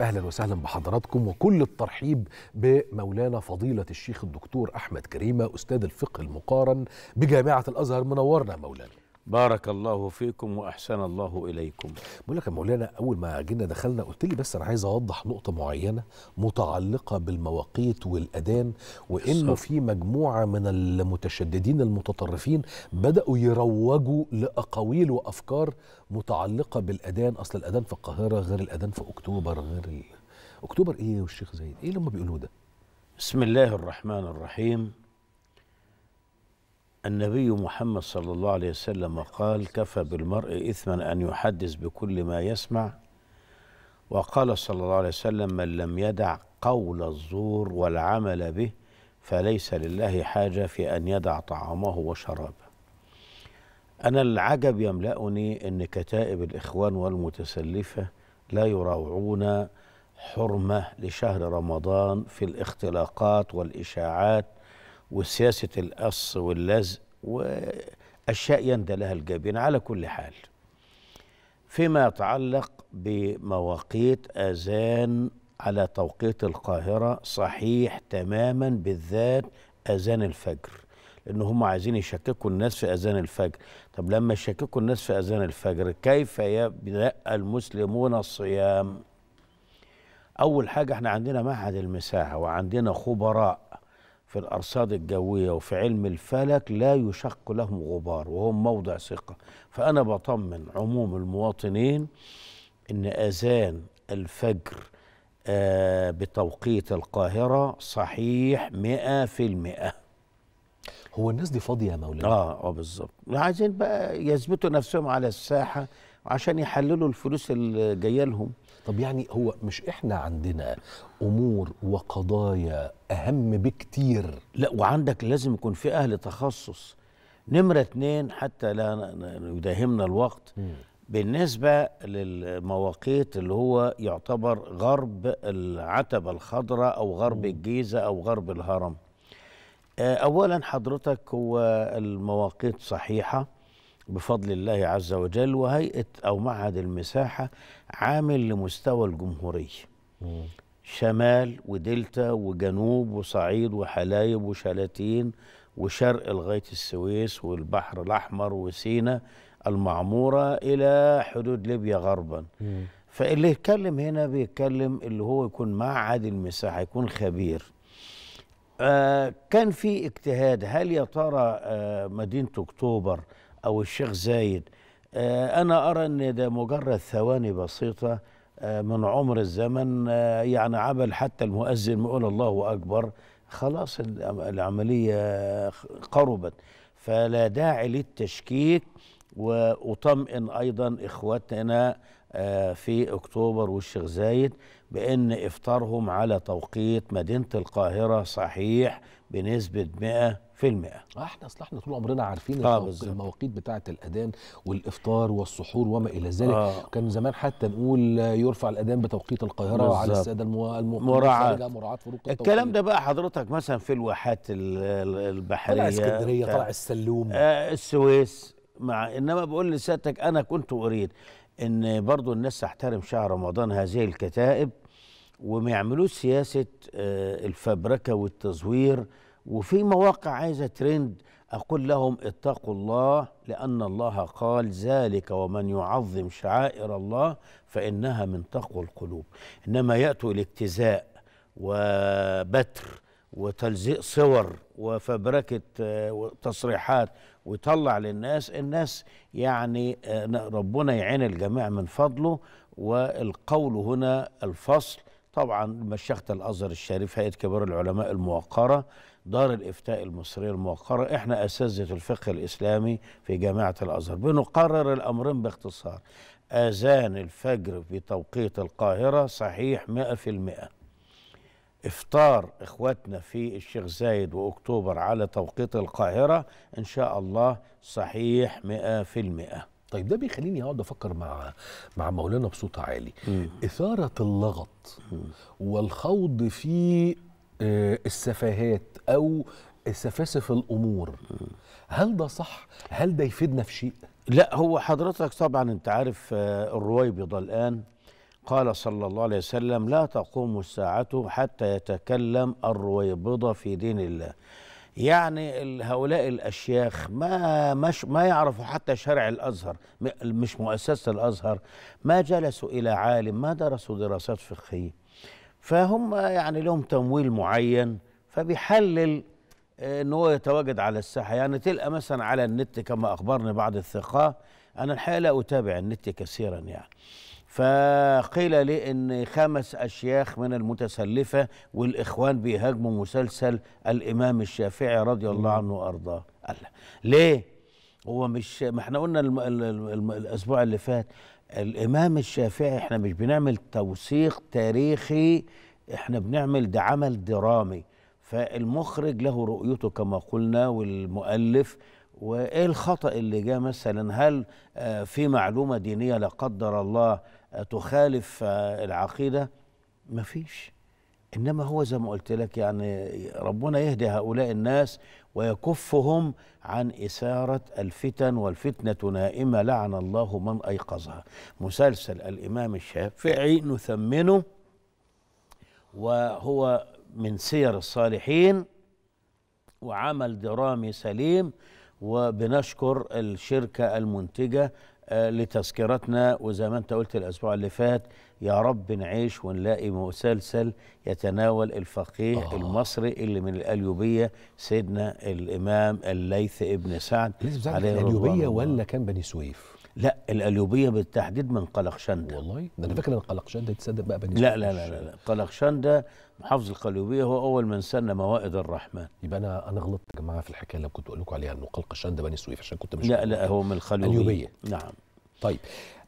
اهلا وسهلا بحضراتكم وكل الترحيب بمولانا فضيله الشيخ الدكتور احمد كريمه استاذ الفقه المقارن بجامعه الازهر منورنا مولانا بارك الله فيكم واحسن الله اليكم بقول لك يا مولانا اول ما جينا دخلنا قلت لي بس انا عايز اوضح نقطه معينه متعلقه بالمواقيت والاذان وانه في مجموعه من المتشددين المتطرفين بداوا يروجوا لاقاويل وافكار متعلقه بالاذان اصل الاذان في القاهره غير الاذان في اكتوبر غير اكتوبر ايه والشيخ زايد ايه اللي هم بيقولوه ده بسم الله الرحمن الرحيم النبي محمد صلى الله عليه وسلم قال كفى بالمرء إثما أن يحدث بكل ما يسمع وقال صلى الله عليه وسلم من لم يدع قول الزور والعمل به فليس لله حاجة في أن يدع طعامه وشرابه أنا العجب يملأني أن كتائب الإخوان والمتسلفة لا يراوعون حرمة لشهر رمضان في الاختلاقات والإشاعات وسياسه القص واللزق واشياء يندى لها الجبين على كل حال فيما يتعلق بمواقيت اذان على توقيت القاهره صحيح تماما بالذات اذان الفجر لان هم عايزين يشككوا الناس في اذان الفجر طب لما يشككوا الناس في اذان الفجر كيف يبدا المسلمون الصيام اول حاجه احنا عندنا معهد المساحه وعندنا خبراء في الأرصاد الجوية وفي علم الفلك لا يشق لهم غبار وهم موضع ثقة فأنا بطمن عموم المواطنين إن أذان الفجر آه بتوقيت القاهرة صحيح مئة في المئة هو الناس دي فاضية يا مولانا اه اه بالظبط عايزين بقى يثبتوا نفسهم على الساحة عشان يحللوا الفلوس اللي جاية لهم طب يعني هو مش احنا عندنا امور وقضايا اهم بكتير لا وعندك لازم يكون في اهل تخصص نمره اتنين حتى لا يداهمنا الوقت م. بالنسبة للمواقيت اللي هو يعتبر غرب العتبة الخضراء أو غرب الجيزة أو غرب الهرم آه، أولا حضرتك هو المواقيت صحيحة بفضل الله عز وجل وهيئة أو معهد المساحة عامل لمستوى الجمهورية شمال ودلتا وجنوب وصعيد وحلايب وشلاتين وشرق لغاية السويس والبحر الأحمر وسينا المعمورة إلى حدود ليبيا غربا فاللي يتكلم هنا بيتكلم اللي هو يكون معهد المساحة يكون خبير آه كان في اجتهاد هل يا ترى آه مدينة أكتوبر أو الشيخ زايد آه، أنا أرى أن ده مجرد ثواني بسيطة آه، من عمر الزمن آه، يعني عمل حتى المؤذن يقول الله أكبر خلاص العملية قربت فلا داعي للتشكيك وأطمئن أيضا إخوتنا في أكتوبر والشيخ زايد بأن إفطارهم على توقيت مدينة القاهرة صحيح بنسبة 100 في المئة احنا اصل احنا طول عمرنا عارفين آه المواقيت بتاعه الاذان والافطار والسحور وما الى ذلك آه. كان زمان حتى نقول يرفع الاذان بتوقيت القاهره بالزبط. على الساده المراعاه مراعاه فروق الكلام ده بقى حضرتك مثلا في الواحات البحريه طلع اسكندريه طلع السلوم آه السويس مع انما بقول لسيادتك انا كنت اريد ان برضو الناس تحترم شهر رمضان هذه الكتائب وما يعملوش سياسه آه، الفبركه والتزوير وفي مواقع عايزه ترند اقول لهم اتقوا الله لان الله قال ذلك ومن يعظم شعائر الله فانها من تقوى القلوب انما ياتوا الاجتزاء وبتر وتلزيق صور وفبركه آه، تصريحات ويطلع للناس الناس يعني آه، ربنا يعين الجميع من فضله والقول هنا الفصل طبعا مشيخة الازهر الشريف هيئه كبار العلماء الموقره دار الافتاء المصريه الموقره احنا اساتذه الفقه الاسلامي في جامعه الازهر بنقرر الامرين باختصار اذان الفجر بتوقيت القاهره صحيح 100% افطار اخواتنا في الشيخ زايد واكتوبر على توقيت القاهره ان شاء الله صحيح 100% طيب ده بيخليني اقعد افكر مع مع مولانا بصوت عالي مم. اثاره اللغط مم. والخوض في آه، السفاهات او سفاسف الامور هل ده صح هل ده يفيدنا في شيء لا هو حضرتك طبعا انت عارف آه، الرويبضه الان قال صلى الله عليه وسلم لا تقوم الساعه حتى يتكلم الرويبضه في دين الله يعني هؤلاء الاشياخ ما مش ما يعرفوا حتى شرع الازهر مش مؤسسه الازهر ما جلسوا الى عالم ما درسوا دراسات فقهيه فهم يعني لهم تمويل معين فبيحلل آه، ان هو يتواجد على الساحه يعني تلقى مثلا على النت كما اخبرني بعض الثقه انا الحقيقه لا اتابع النت كثيرا يعني فقيل لي ان خمس اشياخ من المتسلفه والاخوان بيهاجموا مسلسل الامام الشافعي رضي الله عنه وارضاه قال ليه هو مش ما احنا قلنا الم... الم... الم... الاسبوع اللي فات الامام الشافعي احنا مش بنعمل توثيق تاريخي احنا بنعمل ده عمل درامي فالمخرج له رؤيته كما قلنا والمؤلف وايه الخطا اللي جه مثلا هل آه، في معلومه دينيه لا قدر الله تخالف العقيده مفيش انما هو زي ما قلت لك يعني ربنا يهدي هؤلاء الناس ويكفهم عن اثاره الفتن والفتنه نائمه لعن الله من ايقظها مسلسل الامام الشافعي نثمنه وهو من سير الصالحين وعمل درامي سليم وبنشكر الشركه المنتجه آه، لتذكرتنا وزي ما انت قلت الاسبوع اللي فات يا رب نعيش ونلاقي مسلسل يتناول الفقيه آه. المصري اللي من الأليوبية سيدنا الإمام الليث ابن سعد سعد الأليوبية ولا كان بني سويف لا القليوبيه بالتحديد من قلقشنده والله ده انا فاكر ان قلقشنده تصدق بقى بني لا لا لا لا, لا. قلقشنده محافظ القليوبيه هو اول من سن موائد الرحمن يبقى انا انا غلطت يا جماعه في الحكايه اللي كنت أقول لكم عليها انه قلقشنده بني سويف عشان كنت مش لا لا هو من القليوبيه نعم طيب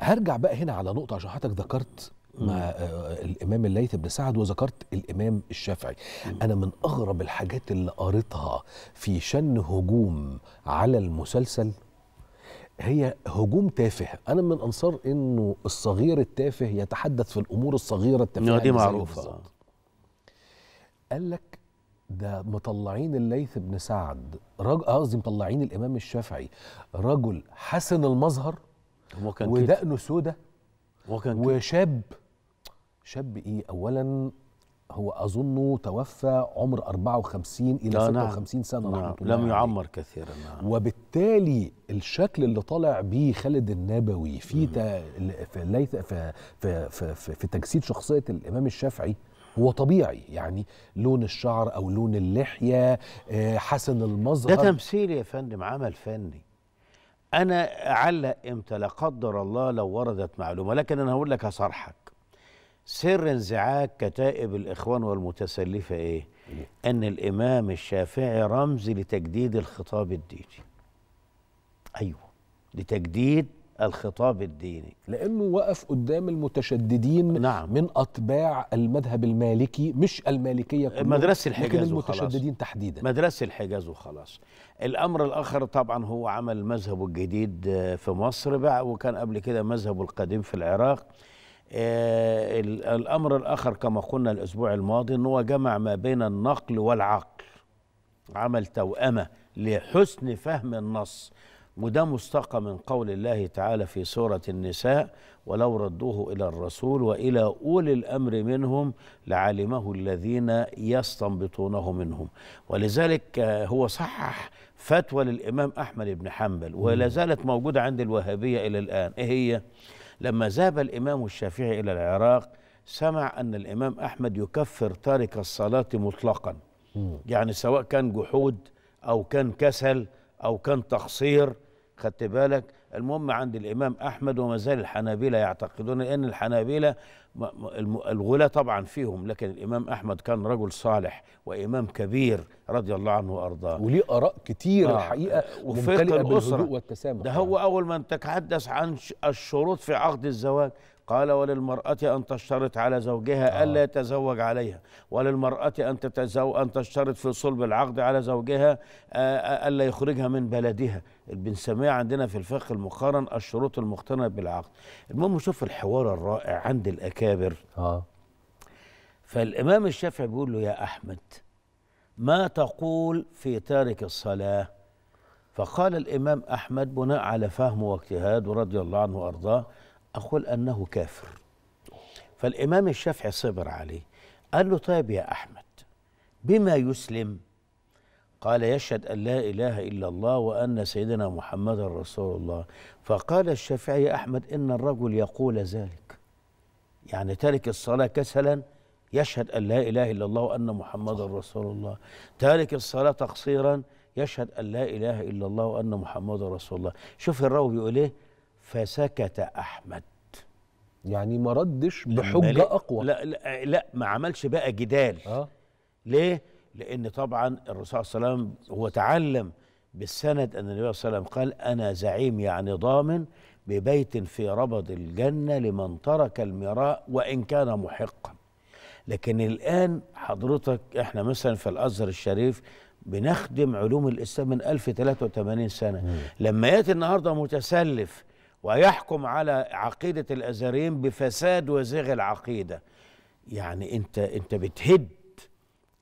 هرجع بقى هنا على نقطه عشان حضرتك ذكرت مع آه، الامام الليث بن سعد وذكرت الامام الشافعي انا من اغرب الحاجات اللي قريتها في شن هجوم على المسلسل هي هجوم تافه انا من انصار انه الصغير التافه يتحدث في الامور الصغيره التافهه دي يعني معروفه قال لك ده مطلعين الليث بن سعد رجل آه، قصدي مطلعين الامام الشافعي رجل حسن المظهر ودقنه سودا وشاب شاب ايه اولا هو أظنه توفى عمر 54 إلى 56 آه، نعم. سنة نعم. رحمة الله لم يعمر كثيرا نعم. وبالتالي الشكل اللي طالع بيه خالد النبوي في في, في, في, في, في تجسيد شخصية الإمام الشافعي هو طبيعي يعني لون الشعر او لون اللحيه آه، حسن المظهر ده تمثيل يا فندم عمل فني انا اعلق امتى لا قدر الله لو وردت معلومه لكن انا هقول لك هصرحك سر انزعاج كتائب الإخوان والمتسلفة إيه؟ أن الإمام الشافعي رمز لتجديد الخطاب الديني أيوه لتجديد الخطاب الديني لأنه وقف قدام المتشددين نعم. من أتباع المذهب المالكي مش المالكية كلها مدرسة الحجاز المتشددين وخلاص. تحديدا مدرسة الحجاز وخلاص الأمر الآخر طبعا هو عمل مذهبه الجديد في مصر بقى وكان قبل كده مذهبه القديم في العراق آه، الأمر الآخر كما قلنا الأسبوع الماضي أنه جمع ما بين النقل والعقل عمل توأمة لحسن فهم النص وده مستقى من قول الله تعالى في سورة النساء ولو ردوه إلى الرسول وإلى أولي الأمر منهم لعلمه الذين يستنبطونه منهم ولذلك آه، هو صحح فتوى للإمام أحمد بن حنبل ولا زالت موجودة عند الوهابية إلى الآن إيه هي؟ لما ذهب الإمام الشافعي إلى العراق سمع أن الإمام أحمد يكفر تارك الصلاة مطلقا يعني سواء كان جحود أو كان كسل أو كان تقصير خدت بالك المهم عند الإمام أحمد وما زال الحنابلة يعتقدون أن الحنابلة الغلاة طبعا فيهم لكن الإمام أحمد كان رجل صالح وإمام كبير رضي الله عنه وأرضاه وليه آراء كتير آه الحقيقة وفق الأسرة ده هو يعني. أول من تحدث عن الشروط في عقد الزواج قال وللمرأة أن تشترط على زوجها آه. ألا يتزوج عليها وللمرأة أن تتزو أن تشترط في صلب العقد على زوجها آه، آه، ألا يخرجها من بلدها بنسميها عندنا في الفقه المقارن الشروط المقترنة بالعقد المهم شوف الحوار الرائع عند الأكابر آه. فالإمام الشافعي بيقول له يا أحمد ما تقول في تارك الصلاة فقال الإمام أحمد بناء على فهمه واجتهاد رضي الله عنه وأرضاه أقول أنه كافر فالإمام الشافعي صبر عليه قال له طيب يا أحمد بما يسلم قال يشهد أن لا إله إلا الله وأن سيدنا محمد رسول الله فقال الشافعي يا أحمد إن الرجل يقول ذلك يعني ترك الصلاة كسلا يشهد أن لا إله إلا الله وأن محمد رسول الله تارك الصلاة تقصيرا يشهد أن لا إله إلا الله وأن محمد رسول الله شوف الراوي بيقول إيه فسكت احمد يعني ما ردش بحجه اقوى لا لا, لا ما عملش بقى جدال آه. ليه لان طبعا الرسول صلى الله عليه وسلم هو تعلم بالسند ان النبي صلى الله عليه وسلم قال انا زعيم يعني ضامن ببيت في ربض الجنه لمن ترك المراء وان كان محقا لكن الان حضرتك احنا مثلا في الازهر الشريف بنخدم علوم الاسلام من 1083 سنه مم. لما ياتي النهارده متسلف ويحكم على عقيدة الأزاريين بفساد وزيغ العقيدة يعني أنت أنت بتهد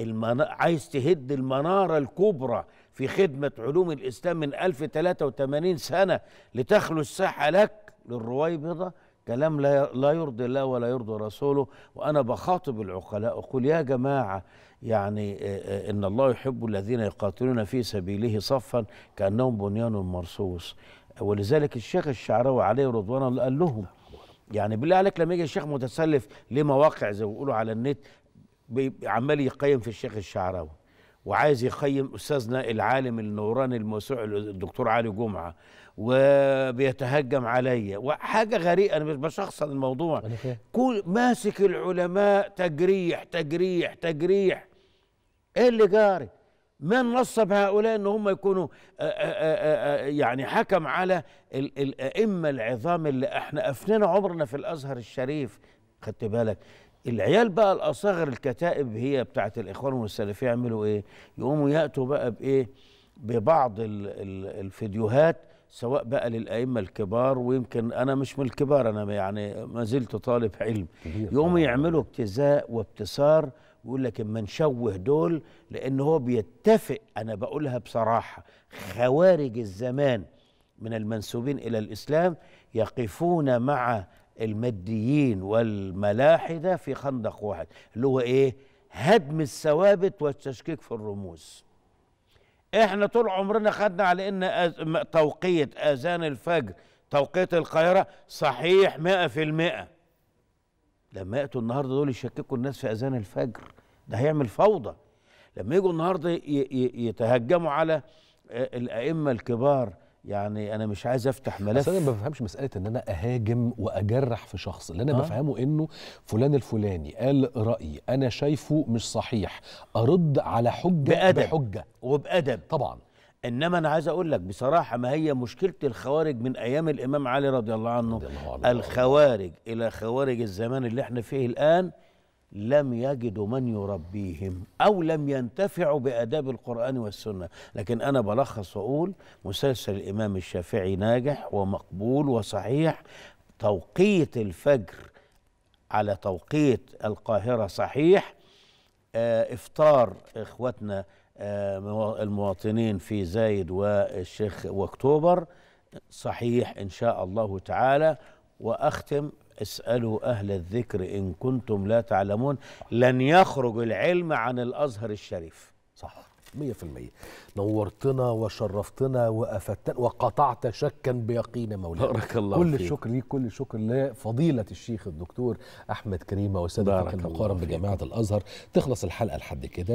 المنا... عايز تهد المنارة الكبرى في خدمة علوم الإسلام من 1083 سنة لتخلو الساحة لك للرويبضة كلام لا لا يرضي الله ولا يرضي رسوله وأنا بخاطب العقلاء أقول يا جماعة يعني إن الله يحب الذين يقاتلون في سبيله صفا كأنهم بنيان مرصوص ولذلك الشيخ الشعراوي عليه رضوان الله قال لهم يعني بالله عليك لما يجي الشيخ متسلف لمواقع مواقع زي ما بيقولوا على النت عمال يقيم في الشيخ الشعراوي وعايز يقيم استاذنا العالم النوراني الموسوعي الدكتور علي جمعه وبيتهجم عليا وحاجه غريبه انا مش بشخصن الموضوع كل ماسك العلماء تجريح تجريح تجريح ايه اللي جاري من نصب هؤلاء ان هم يكونوا آه، آه، آه، يعني حكم على الائمه العظام اللي احنا افنينا عمرنا في الازهر الشريف خدت بالك العيال بقى الاصغر الكتائب هي بتاعه الاخوان والسلفيه يعملوا ايه يقوموا ياتوا بقى بايه ببعض الفيديوهات سواء بقى للائمه الكبار ويمكن انا مش من الكبار انا يعني ما زلت طالب علم يقوموا يعملوا ابتزاء وابتسار يقول لك اما نشوه دول لان هو بيتفق انا بقولها بصراحه خوارج الزمان من المنسوبين الى الاسلام يقفون مع الماديين والملاحده في خندق واحد اللي هو ايه هدم الثوابت والتشكيك في الرموز احنا طول عمرنا خدنا على ان توقيت اذان الفجر توقيت القاهره صحيح 100% لما ياتوا النهارده دول يشككوا الناس في اذان الفجر ده هيعمل فوضى لما يجوا النهارده يتهجموا على آه، الائمه الكبار يعني انا مش عايز افتح ملف بس انا ما بفهمش مساله ان انا اهاجم واجرح في شخص اللي انا أه؟ بفهمه انه فلان الفلاني قال راي انا شايفه مش صحيح ارد على حجه بأدب بحجه وبادب طبعا انما انا عايز اقول لك بصراحه ما هي مشكله الخوارج من ايام الامام علي رضي الله عنه رضي الله عنه الخوارج الى خوارج الزمان اللي احنا فيه الان لم يجدوا من يربيهم او لم ينتفعوا باداب القران والسنه لكن انا بلخص واقول مسلسل الامام الشافعي ناجح ومقبول وصحيح توقيت الفجر على توقيت القاهره صحيح آه، افطار اخواتنا المواطنين في زايد والشيخ واكتوبر صحيح إن شاء الله تعالى وأختم اسألوا أهل الذكر إن كنتم لا تعلمون لن يخرج العلم عن الأزهر الشريف صح مية في المية نورتنا وشرفتنا وأفدتنا وقطعت شكا بيقين مولانا بارك الله كل فيك. الشكر ليك كل الشكر لفضيلة الشيخ الدكتور أحمد كريمة وسادة المقارن بجامعة الأزهر تخلص الحلقة لحد كده